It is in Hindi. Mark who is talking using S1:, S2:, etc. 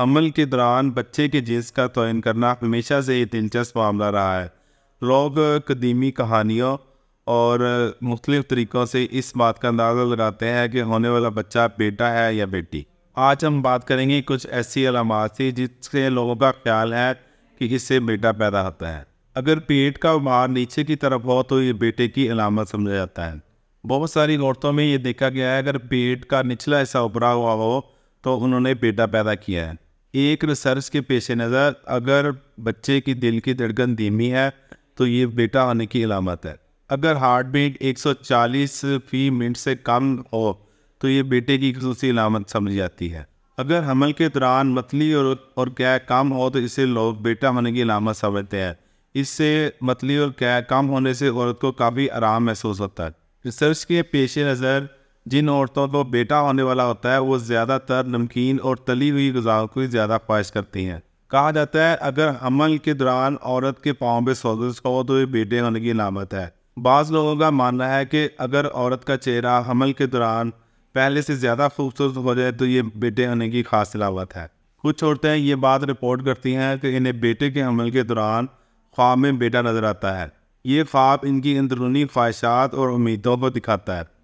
S1: अमल के दौरान बच्चे के जिस का तयन करना हमेशा से ही दिलचस्प मामला रहा है लोग कदीमी कहानियों और मुख्तलिफ़ तरीक़ों से इस बात का अंदाज़ा लगाते हैं कि होने वाला बच्चा बेटा है या बेटी आज हम बात करेंगे कुछ ऐसी अलामत से जिससे लोगों का ख्याल है कि इससे बेटा पैदा होता है अगर पेट का भार नीचे की तरफ हो तो ये बेटे की अलामत समझा जाता है बहुत सारी औरतों में ये देखा गया है अगर पेट का निचला हिस्सा उभरा हुआ हो तो उन्होंने बेटा पैदा किया है एक रिसर्च के पेश नज़र अगर बच्चे की दिल की धड़कन धीमी है तो ये बेटा होने की अलामत है अगर हार्ट बीट 140 फी मिनट से कम हो तो ये बेटे की खसूस अलामत समझ जाती है अगर हमल के दौरान मतली और और कै कम हो तो इसे लोग बेटा होने की अलामत समझते हैं इससे मतली और कै कम होने से औरत को काफ़ी आराम महसूस होता है रिसर्च के पेश नज़र जिन औरतों को बेटा होने वाला होता है वो ज़्यादातर नमकीन और तली हुई गजाओं की ज़्यादा ख्वाहिश करती हैं कहा जाता है अगर हमल के दौरान औरत के पाँव पर सोजिश हो तो ये बेटे होने की अलामत है बाज़ लोगों का मानना है कि अगर औरत का चेहरा हमल के दौरान पहले से ज़्यादा खूबसूरत हो जाए तो ये बेटे होने की खास सलावत है कुछ औरतें ये बात रिपोर्ट करती हैं कि इन्हें बेटे के हमल के दौरान ख्वाब में बेटा नज़र आता है ये ख्वाब इनकी अंदरूनी ख्वाहिशात और उम्मीदों को दिखाता है